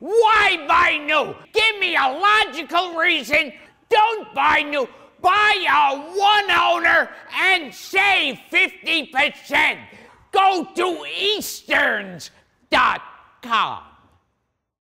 Why buy new? Give me a logical reason. Don't buy new. Buy a one owner and save 50%. Go to easterns.com.